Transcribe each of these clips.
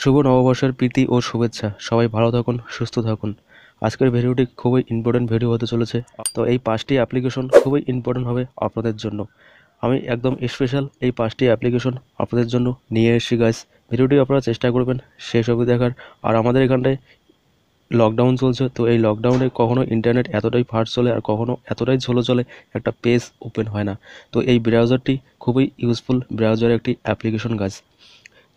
শুভ নববর্ষের প্রীতি ও শুভেচ্ছা সবাই ভালো থাকুন সুস্থ থাকুন আজকের ভিডিওটি খুবই ইম্পর্টেন্ট ভিডিও হতে চলেছে তো এই পাঁচটি অ্যাপ্লিকেশন খুবই ইম্পর্টেন্ট হবে আপনাদের জন্য আমি একদম স্পেশাল এই পাঁচটি অ্যাপ্লিকেশন আপনাদের জন্য নিয়ে এসেছি গাইস ভিডিওটি আপনারা চেষ্টা করবেন সেই সবই দেখার আর আমাদের এখানটায় লকডাউন চলছে তো এই লকডাউনে কখনো ইন্টারনেট এতটাই ফার্স্ট চলে আর কখনো এতটাই ঝোলো চলে একটা পেজ ওপেন হয় না তো এই ব্রাউজারটি খুবই ইউজফুল ব্রাউজার একটি অ্যাপ্লিকেশন গাছ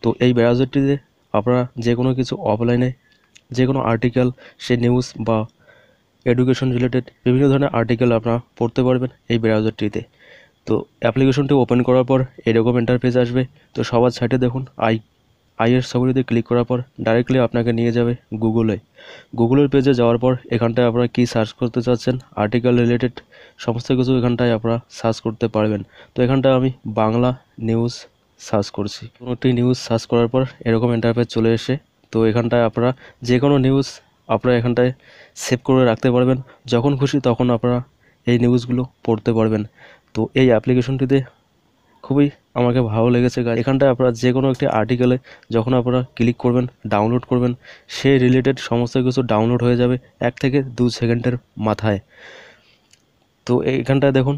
তো এই ব্রাউজারটিতে আপনারা যে কোনো কিছু অফলাইনে যে কোনো আর্টিকেল সে নিউজ বা এডুকেশন রিলেটেড বিভিন্ন ধরনের আর্টিকেল আপনারা পড়তে পারবেন এই ব্রাউজারটিতে তো অ্যাপ্লিকেশনটি ওপেন করার পর এরকম ইন্টারফেস আসবে তো সবার সাইটে দেখুন আই আইয়ের সবরিতে ক্লিক করার পর ডাইরেক্টলি আপনাকে নিয়ে যাবে গুগলে গুগলের পেজে যাওয়ার পর এখানটায় আপনারা কী সার্চ করতে চাচ্ছেন আর্টিকেল রিলেটেড সমস্ত কিছু এখানটায় আপনারা সার্চ করতে পারবেন তো এখানটায় আমি বাংলা নিউজ সার্চ করছি কোনোটি নিউজ সার্চ করার পর এরকম ইন্টারফেস চলে এসে তো এখানটায় আপনারা যে কোনো নিউজ আপনারা এখানটায় সেভ করে রাখতে পারবেন যখন খুশি তখন আপনারা এই নিউজগুলো পড়তে পারবেন তো এই অ্যাপ্লিকেশনটিতে খুবই আমাকে ভালো লেগেছে গাছ এখানটায় আপনারা যে কোনো একটি আর্টিকেলে যখন আপনারা ক্লিক করবেন ডাউনলোড করবেন সেই রিলেটেড সমস্ত কিছু ডাউনলোড হয়ে যাবে এক থেকে দু সেকেন্ডের মাথায় তো এইখানটায় দেখুন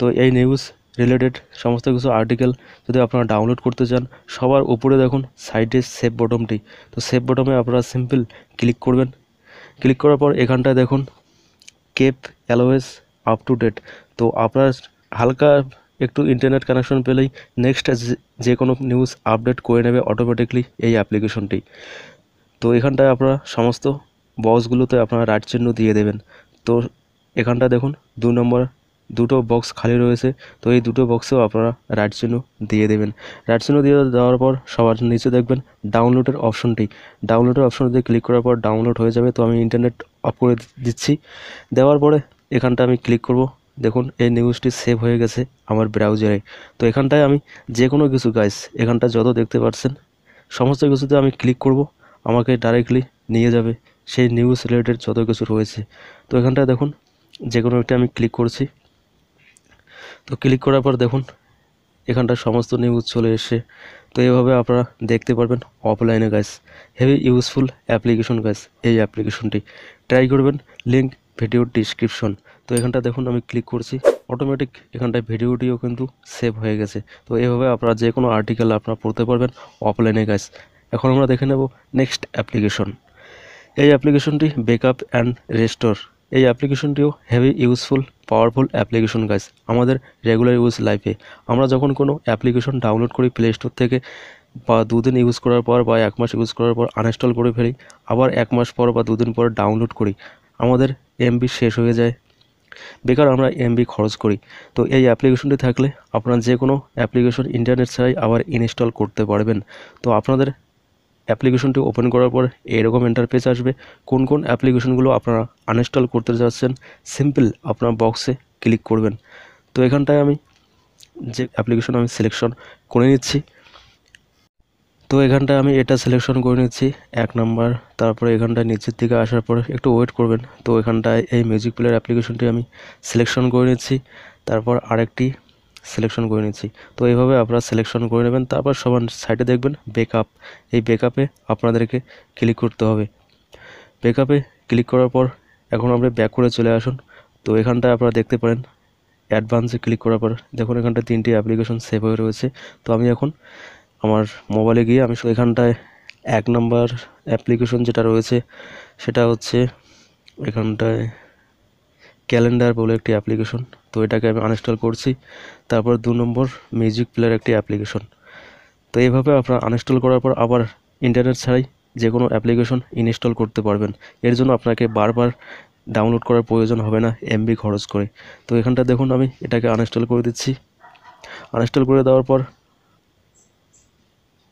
তো এই নিউজ রিলেটেড সমস্ত কিছু আর্টিকেল যদি আপনারা ডাউনলোড করতে চান সবার উপরে দেখুন সাইডে সেভ বটমটি তো সেভ বটমে আপনারা সিম্পল ক্লিক করবেন ক্লিক করার পর এখানটায় দেখুন keep always up to date তো আপনার হালকা একটু ইন্টারনেট কানেকশন পেলেই নেক্সট যে কোনো নিউজ আপডেট করে নেবে অটোমেটিকলি এই অ্যাপ্লিকেশনটি তো এখানটায় আপনারা সমস্ত বক্সগুলোতে আপনারা রাইট চিহ্ন দিয়ে দেবেন তো এখানটা দেখুন দু নম্বর দুটো বক্স খালি রয়েছে তো এই দুটো বক্সেও আপনারা রাইট চিহ্ন দিয়ে দেবেন রাইট চিহ্ন দিয়ে দেওয়ার পর সবার নিচে দেখবেন ডাউনলোডের অপশনটি ডাউনলোডের দিয়ে ক্লিক করার পর ডাউনলোড হয়ে যাবে তো আমি ইন্টারনেট অফ করে দিচ্ছি দেওয়ার পরে এখানটা আমি ক্লিক করব দেখুন এই নিউজটি সেভ হয়ে গেছে আমার ব্রাউজারে তো এখানটায় আমি যে কোনো কিছু গাইস এখানটা যত দেখতে পাচ্ছেন সমস্ত কিছুতে আমি ক্লিক করব আমাকে ডাইরেক্টলি নিয়ে যাবে সেই নিউজ রিলেটেড যত কিছু রয়েছে তো এখানটায় দেখুন যে কোনো একটা আমি ক্লিক করছি তো ক্লিক করার পর দেখুন এখানটা সমস্ত নিউজ চলে এসে তো এভাবে আপনারা দেখতে পারবেন অফলাইনে guys heavy useful application guys এই অ্যাপ্লিকেশনটি ট্রাই করবেন লিঙ্ক ভিডিও ডিসক্রিপশন তো এখানটা দেখুন আমি ক্লিক করছি অটোমেটিক এখানটায় ভিডিওটিও কিন্তু সেভ হয়ে গেছে তো এভাবে আপনারা যে কোনো আর্টিকেল আপনারা পড়তে পারবেন অফলাইনে গাইস এখন আমরা দেখে নেব নেক্সট অ্যাপ্লিকেশন এই অ্যাপ্লিকেশনটি বেকআপ অ্যান্ড রেস্টোর এই অ্যাপ্লিকেশনটিও heavy useful powerful application guys আমাদের রেগুলার ইউজ লাইফে আমরা যখন কোনো অ্যাপ্লিকেশন ডাউনলোড করি প্লে স্টোর থেকে বা দুদিন ইউজ করার পর বা এক মাস ইউজ করার পর আনইনস্টল করে ফেলি আবার এক মাস পর বা দুদিন পর ডাউনলোড করি আমাদের এমবি শেষ হয়ে যায় বেকার আমরা এমবি খরচ করি তো এই অ্যাপ্লিকেশনটি থাকলে আপনার যে কোনো অ্যাপ্লিকেশন ইন্টারনেট ছাড়াই আবার ইনস্টল করতে পারবেন তো আপনাদের অ্যাপ্লিকেশনটি ওপেন করার পর এরকম ইন্টারফেস আসবে কোন কোন অ্যাপ্লিকেশনগুলো আপনারা আনইনস্টল করতে যাচ্ছেন সিম্পল আপনার বক্সে ক্লিক করবেন তো এখানটায় আমি যে অ্যাপ্লিকেশন আমি সিলেকশন করে নিচ্ছি তো এখানটায় আমি এটা সিলেকশন করে নিচ্ছি এক নাম্বার তারপরে এখানটায় নিচের দিকে আসার পর একটু ওয়েট করবেন তো এখানটায় এই মিউজিক প্লেয়ার অ্যাপ্লিকেশনটি আমি সিলেকশন করে নিচ্ছি তারপর আরেকটি সিলেকশন করে নিচ্ছি তো এইভাবে আপনারা সিলেকশন করে নেবেন তারপর সবার সাইডে দেখবেন ব্যাকআপ এই ব্যাকআপে আপনাদেরকে ক্লিক করতে হবে ব্যাকআপে ক্লিক করার পর এখন আপনি ব্যাক করে চলে আসুন তো এখানটায় আপনারা দেখতে পারেন অ্যাডভান্সে ক্লিক করার পর দেখুন এখানটায় তিনটি অ্যাপ্লিকেশন সেভ হয়ে রয়েছে তো আমি এখন আমার মোবাইলে গিয়ে আমি এখানটায় এক নম্বর অ্যাপ্লিকেশন যেটা রয়েছে সেটা হচ্ছে এখানটায় ক্যালেন্ডার বলে একটি অ্যাপ্লিকেশন তো এটাকে আমি আনইনস্টল করছি তারপর দু নম্বর মিউজিক প্লেয়ার একটি অ্যাপ্লিকেশন তো এইভাবে আপনারা আনইনস্টল করার পর আবার ইন্টারনেট ছাড়াই যে কোনো অ্যাপ্লিকেশন ইনস্টল করতে পারবেন এর জন্য আপনাকে বারবার ডাউনলোড করার প্রয়োজন হবে না এমবি খরচ করে তো এখানটা দেখুন আমি এটাকে আনইনস্টল করে দিচ্ছি আনইনস্টল করে দেওয়ার পর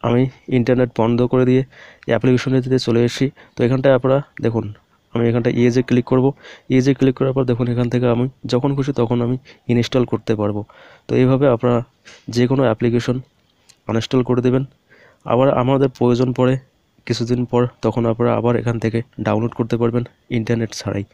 আমি ইন্টারনেট বন্ধ করে দিয়ে অ্যাপ্লিকেশনের দিতে চলে এসেছি তো এখানটায় আপনারা দেখুন আমি এখানটা ইয়েজে ক্লিক করব ইয়েজে ক্লিক করার পর দেখুন এখান থেকে আমি যখন খুশি তখন আমি ইনস্টল করতে পারবো তো এইভাবে আপনারা যে কোনো অ্যাপ্লিকেশন আনইনস্টল করে দেবেন আবার আমাদের প্রয়োজন পড়ে কিছুদিন পর তখন আপনারা আবার এখান থেকে ডাউনলোড করতে পারবেন ইন্টারনেট ছাড়াই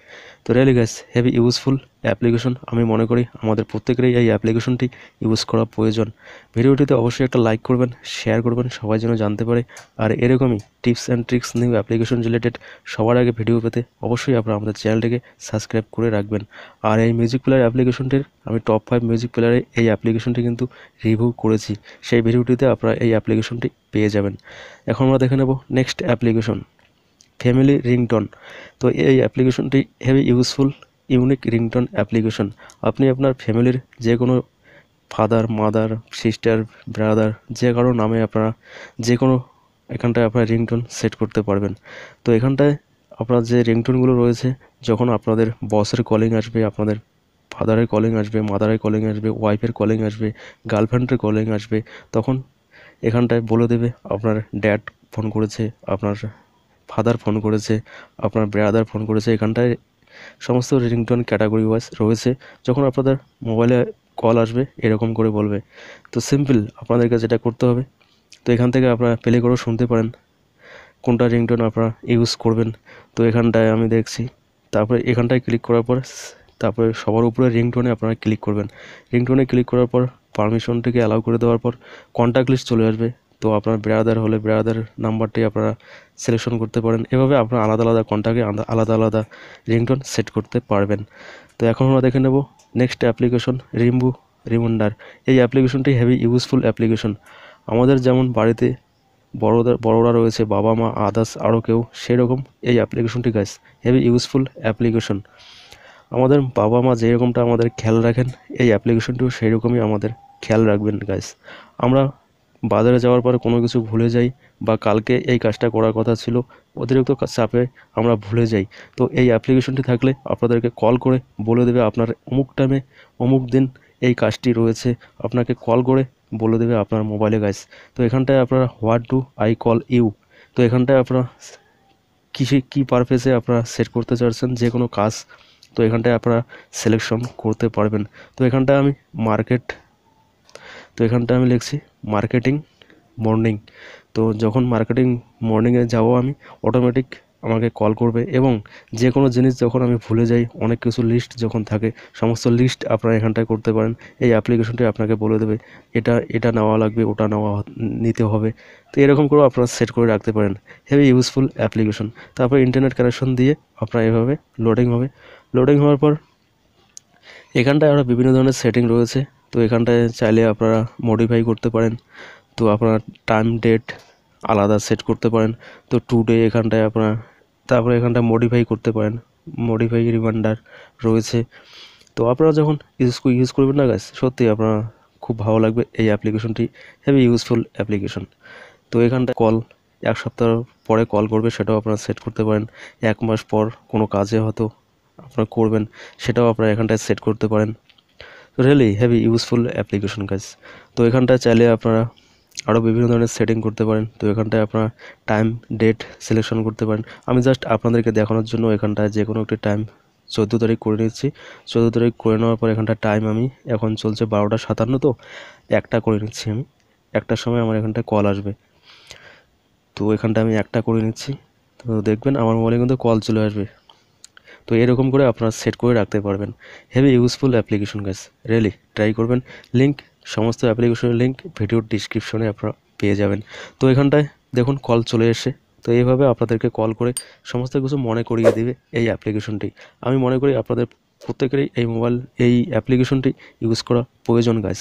তো really guys heavy useful application আমি মনে করি আমাদের প্রত্যেকেরই এই অ্যাপ্লিকেশনটি ইউজ করা প্রয়োজন ভিডিওটিতে অবশ্যই একটা লাইক করবেন শেয়ার করবেন সবাই যেন জানতে পারে আর এরকমই tips and tricks new application related সবার আগে ভিডিও পেতে অবশ্যই আপনারা আমাদের চ্যানেলটিকে সাবস্ক্রাইব করে রাখবেন আর এই মিউজিক প্লেয়ার অ্যাপ্লিকেশনটির আমি টপ ফাইভ মিউজিক প্লেয়ারে এই অ্যাপ্লিকেশনটি কিন্তু রিভিউ করেছি সেই ভিডিওটিতে আপনারা এই অ্যাপ্লিকেশনটি পেয়ে যাবেন এখন আমরা দেখে নেব নেক্সট অ্যাপ্লিকেশন ফ্যামিলি রিংটন তো এই অ্যাপ্লিকেশনটি heavy useful unique ringtone application আপনি আপনার ফ্যামিলির যে কোনো ফাদার মাদার সিস্টার ব্রাদার যে কারো নামে আপনারা যে কোনো এখানটায় আপনারা রিংটোন সেট করতে পারবেন তো এখানটায় আপনার যে রিংটোনগুলো রয়েছে যখন আপনাদের বসের কলিং আসবে আপনাদের ফাদারের কলিং আসবে মাদারের কলিং আসবে ওয়াইফের কলিং আসবে গার্লফ্রেন্ডের কলিং আসবে তখন এখানটায় বলে দেবে আপনার ড্যাড ফোন করেছে আপনার ফাদার ফোন করেছে আপনার ব্রাদার ফোন করেছে এখানটায় সমস্ত রিংটোন ক্যাটাগরি ওয়াইজ রয়েছে যখন আপনাদের মোবাইলে কল আসবে এরকম করে বলবে তো সিম্পল আপনাদেরকে যেটা করতে হবে তো এখান থেকে আপনারা প্লে করেও শুনতে পারেন কোনটা রিংটোন আপনারা ইউজ করবেন তো এখানটায় আমি দেখছি তারপরে এখানটায় ক্লিক করার পর তারপরে সবার উপরে রিংটোনে আপনারা ক্লিক করবেন রিংটোনে ক্লিক করার পর পারমিশনটিকে অ্যালাউ করে দেওয়ার পর কন্ট্যাক্ট লিস্ট চলে আসবে তো আপনার ব্রাদার হলে ব্রাদার নাম্বারটি আপনারা সিলেকশন করতে পারেন এভাবে আপনারা আলাদা আলাদা কন্ট্যাক্টে আলাদা আলাদা রিংটোন সেট করতে পারবেন তো এখন আমরা দেখে নেব নেক্সট অ্যাপ্লিকেশন রিম্বু রিমাইন্ডার এই অ্যাপ্লিকেশনটি হেভি ইউজফুল অ্যাপ্লিকেশন আমাদের যেমন বাড়িতে বড়দের বড়রা রয়েছে বাবা মা আদার্স আরও কেউ সেরকম এই অ্যাপ্লিকেশনটি গাছ হেভি ইউজফুল অ্যাপ্লিকেশন আমাদের বাবা মা যেরকমটা আমাদের খেয়াল রাখেন এই অ্যাপ্লিকেশনটিও সেই রকমই আমাদের খেয়াল রাখবেন গাইস আমরা বাজারে যাওয়ার পরে কোনো কিছু ভুলে যাই বা কালকে এই কাজটা করার কথা ছিল অতিরিক্ত চাপে আমরা ভুলে যাই তো এই অ্যাপ্লিকেশনটি থাকলে আপনাদেরকে কল করে বলে দেবে আপনার অমুক টাইমে অমুক দিন এই কাজটি রয়েছে আপনাকে কল করে বলে দেবে আপনার মোবাইলে গাছ তো এখানটায় আপনারা what do I call you তো এখানটায় আপনারা কিসে কী পারপেসে আপনারা সেট করতে চাচ্ছেন যে কোনো কাজ তো এখানটায় আপনারা সিলেকশন করতে পারবেন তো এখানটায় আমি মার্কেট তো এখানটা আমি লিখছি মার্কেটিং মর্নিং তো যখন মার্কেটিং মর্নিংয়ে যাব আমি অটোমেটিক আমাকে কল করবে এবং যে কোনো জিনিস যখন আমি ভুলে যাই অনেক কিছু লিস্ট যখন থাকে সমস্ত লিস্ট আপনারা এখানটায় করতে পারেন এই অ্যাপ্লিকেশনটি আপনাকে বলে দেবে এটা এটা নেওয়া লাগবে ওটা নেওয়া নিতে হবে তো এরকম করেও আপনারা সেট করে রাখতে পারেন হেভি ইউজফুল অ্যাপ্লিকেশন তারপর ইন্টারনেট কানেকশন দিয়ে আপনার এভাবে লোডিং হবে লোডিং হওয়ার পর এখানটায় আরও বিভিন্ন ধরনের সেটিং রয়েছে তো এখানটায় চাইলে আপনারা মডিফাই করতে পারেন তো আপনারা টাইম ডেট আলাদা সেট করতে পারেন তো টু ডে এখানটায় আপনার তারপরে এখানটা মডিফাই করতে পারেন মডিফাই রিমাইন্ডার রয়েছে তো আপনারা যখন ইউজ ইউজ করবেন না গাছ সত্যি আপনারা খুব ভালো লাগবে এই অ্যাপ্লিকেশনটি হেভি ইউজফুল অ্যাপ্লিকেশন তো এখানটা কল এক সপ্তাহ পরে কল করবে সেটাও আপনারা সেট করতে পারেন এক মাস পর কোনো কাজে হয়তো আপনারা করবেন সেটাও আপনারা এখানটায় সেট করতে পারেন রিয়েলি হেভি ইউজফুল অ্যাপ্লিকেশন কাজ তো এখানটায় চাইলে আপনারা আরও বিভিন্ন ধরনের সেটিং করতে পারেন তো এখানটায় আপনারা টাইম ডেট সিলেকশন করতে পারেন আমি জাস্ট আপনাদেরকে দেখানোর জন্য এখানটায় যে কোনো একটি টাইম চোদ্দো তারিখ করে নিচ্ছি চোদ্দো তারিখ করে নেওয়ার পর এখানটায় টাইম আমি এখন চলছে বারোটা সাতান্ন তো একটা করে নিচ্ছি আমি একটার সময় আমার এখানটায় কল আসবে তো এখানটা আমি একটা করে নিচ্ছি তো দেখবেন আমার মোবাইলে কিন্তু কল চলে আসবে তো এরকম করে আপনারা সেট করে রাখতে পারবেন heavy useful application guys really try করবেন লিঙ্ক সমস্ত অ্যাপ্লিকেশনের লিঙ্ক ভিডিওর ডিসক্রিপশনে আপনারা পেয়ে যাবেন তো এখানটায় দেখুন কল চলে এসে তো এইভাবে আপনাদেরকে কল করে সমস্ত কিছু মনে করিয়ে দেবে এই অ্যাপ্লিকেশনটি আমি মনে করি আপনাদের প্রত্যেকেরই এই মোবাইল এই অ্যাপ্লিকেশনটি ইউজ করা প্রয়োজন গাছ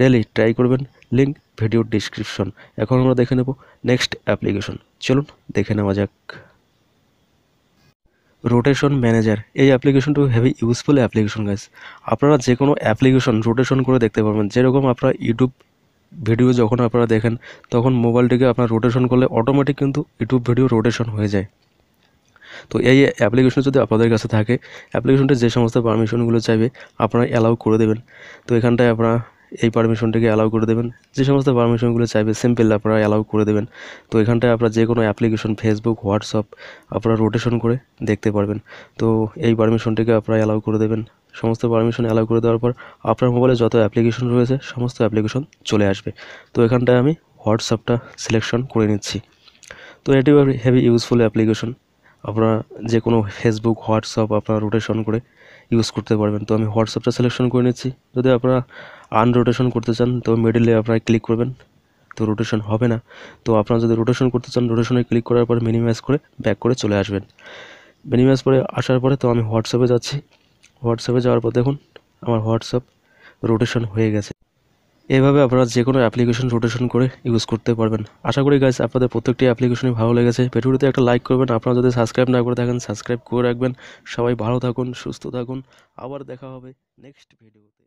রেলি ট্রাই করবেন লিঙ্ক ভিডিওর ডিসক্রিপশন এখন আমরা দেখে নেব নেক্সট অ্যাপ্লিকেশন চলুন দেখে নেওয়া যাক রোটেশন ম্যানেজার এই অ্যাপ্লিকেশনটা হেভি ইউজফুল অ্যাপ্লিকেশন গাইস আপনারা যে কোনো অ্যাপ্লিকেশন রোটেশন করে দেখতে পারবেন যেরকম আপনারা ইউটিউব ভিডিও যখন আপনারা দেখেন তখন মোবাইলটিকে আপনার রোটেশন করলে অটোমেটিক কিন্তু ইউটিউব ভিডিও রোটেশন হয়ে যায় তো এই অ্যাপ্লিকেশন যদি আপনাদের কাছে থাকে অ্যাপ্লিকেশনটা যে সমস্ত পারমিশনগুলো চাইবে আপনারা অ্যালাউ করে দেবেন তো এখানটায় আপনারা এই পারমিশনটিকে অ্যালাউ করে দেবেন যে সমস্ত পারমিশনগুলো চাইবে সিম্পল আপনারা অ্যালাউ করে দেবেন তো এখানটায় আপনারা যে কোনো অ্যাপ্লিকেশন ফেসবুক হোয়াটসঅ্যাপ আপনারা রোটেশন করে দেখতে পারবেন তো এই পারমিশনটিকে আপনারা অ্যালাউ করে দেবেন সমস্ত পারমিশন অ্যালাউ করে দেওয়ার পর আপনার মোবাইলে যত অ্যাপ্লিকেশন রয়েছে সমস্ত অ্যাপ্লিকেশন চলে আসবে তো এখানটায় আমি হোয়াটসঅ্যাপটা সিলেকশন করে নিচ্ছি তো এটি হেভি ইউজফুল অ্যাপ্লিকেশন আপনারা যে কোনো ফেসবুক হোয়াটসঅ্যাপ আপনারা রোটেশন করে ইউজ করতে পারবেন তো আমি হোয়াটসঅ্যাপটা সিলেকশন করে নিচ্ছি যদি আপনারা আনরোটেশন করতে চান তো মিডলে আপনারা ক্লিক করবেন তো রোটেশন হবে না তো আপনারা যদি রোটেশন করতে চান রোটেশনে ক্লিক করার পর মিনিমাইজ করে ব্যাক করে চলে আসবেন মিনিমাইজ করে আসার পরে তো আমি হোয়াটসঅ্যাপে যাচ্ছি হোয়াটসঅ্যাপে যাওয়ার পর দেখুন আমার হোয়াটসঅ্যাপ রোটেশন হয়ে গেছে এভাবে আপনারা যে কোনো অ্যাপ্লিকেশন রোটেশন করে ইউজ করতে পারবেন আশা করি গাইজ আপনাদের প্রত্যেকটি অ্যাপ্লিকেশনই ভালো লেগেছে ভিডিওটিতে একটা লাইক করবেন আপনারা যদি সাবস্ক্রাইব না করে থাকেন সাবস্ক্রাইব করে রাখবেন সবাই ভালো থাকুন সুস্থ থাকুন আবার দেখা হবে নেক্সট ভিডিওতে